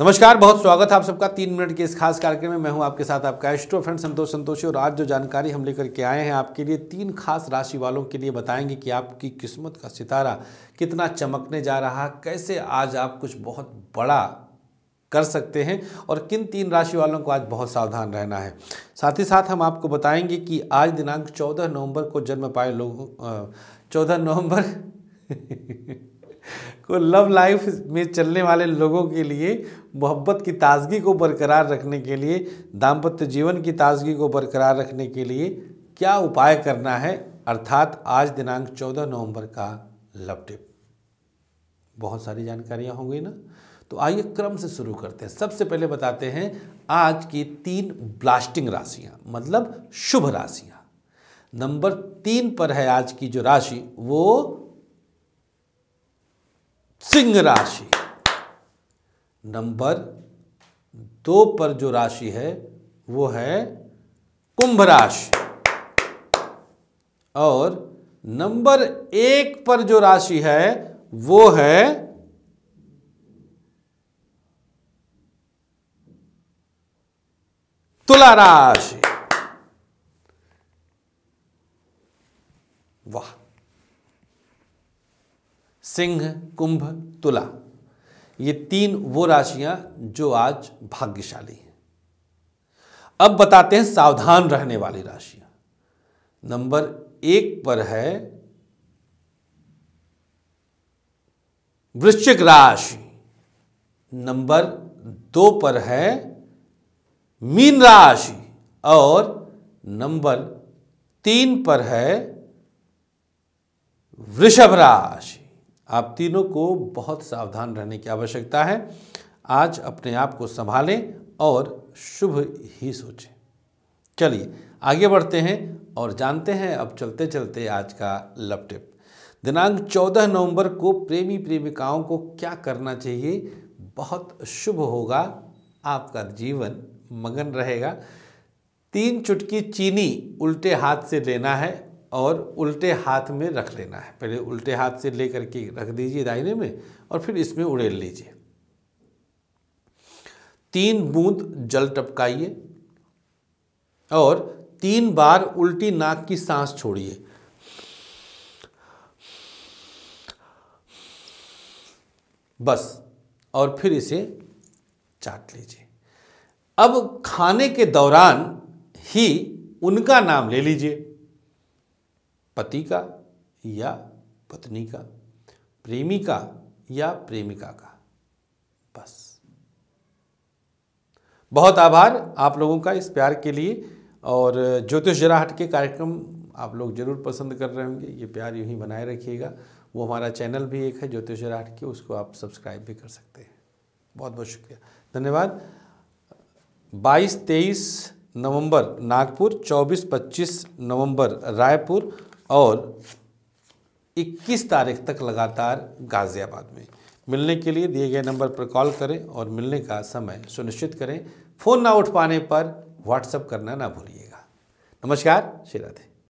नमस्कार बहुत स्वागत है आप सबका तीन मिनट के इस खास कार्यक्रम में मैं हूं आपके साथ आपका एस्ट्रो फ्रेंड संतोष संतोषी और आज जो जानकारी हम लेकर के आए हैं आपके लिए तीन खास राशि वालों के लिए बताएंगे कि आपकी किस्मत का सितारा कितना चमकने जा रहा है कैसे आज आप कुछ बहुत बड़ा कर सकते हैं और किन तीन राशि वालों को आज बहुत सावधान रहना है साथ ही साथ हम आपको बताएंगे कि आज दिनांक चौदह नवम्बर को जन्म पाए लोगों चौदह नवम्बर को लव लाइफ में चलने वाले लोगों के लिए मोहब्बत की ताजगी को बरकरार रखने के लिए दाम्पत्य जीवन की ताजगी को बरकरार रखने के लिए क्या उपाय करना है अर्थात आज दिनांक 14 नवंबर का लव टिप बहुत सारी जानकारियां होंगी ना तो आइए क्रम से शुरू करते हैं सबसे पहले बताते हैं आज की तीन ब्लास्टिंग राशियां मतलब शुभ राशियां नंबर तीन पर है आज की जो राशि वो सिंह राशि नंबर दो पर जो राशि है वो है कुंभ राशि और नंबर एक पर जो राशि है वो है तुला राशि वाह सिंह कुंभ तुला ये तीन वो राशियां जो आज भाग्यशाली हैं अब बताते हैं सावधान रहने वाली राशियां नंबर एक पर है वृश्चिक राशि नंबर दो पर है मीन राशि और नंबर तीन पर है वृषभ राशि आप तीनों को बहुत सावधान रहने की आवश्यकता है आज अपने आप को संभालें और शुभ ही सोचें चलिए आगे बढ़ते हैं और जानते हैं अब चलते चलते आज का लव टिप दिनांक 14 नवंबर को प्रेमी प्रेमिकाओं को क्या करना चाहिए बहुत शुभ होगा आपका जीवन मगन रहेगा तीन चुटकी चीनी उल्टे हाथ से लेना है और उल्टे हाथ में रख लेना है पहले उल्टे हाथ से लेकर के रख दीजिए दाहिने में और फिर इसमें उड़ेल लीजिए तीन बूंद जल टपकाइए और तीन बार उल्टी नाक की सांस छोड़िए बस और फिर इसे चाट लीजिए अब खाने के दौरान ही उनका नाम ले लीजिए पति का या पत्नी का प्रेमी का या प्रेमिका का बस बहुत आभार आप लोगों का इस प्यार के लिए और ज्योतिष जराहट के कार्यक्रम आप लोग जरूर पसंद कर रहे होंगे ये प्यार यूं ही बनाए रखिएगा वो हमारा चैनल भी एक है ज्योतिष जराहट के उसको आप सब्सक्राइब भी कर सकते हैं बहुत बहुत शुक्रिया धन्यवाद 22 तेईस नवंबर नागपुर 24 25 नवंबर रायपुर और 21 तारीख तक लगातार गाज़ियाबाद में मिलने के लिए दिए गए नंबर पर कॉल करें और मिलने का समय सुनिश्चित करें फ़ोन ना उठ पाने पर व्हाट्सअप करना ना भूलिएगा नमस्कार श्री राधे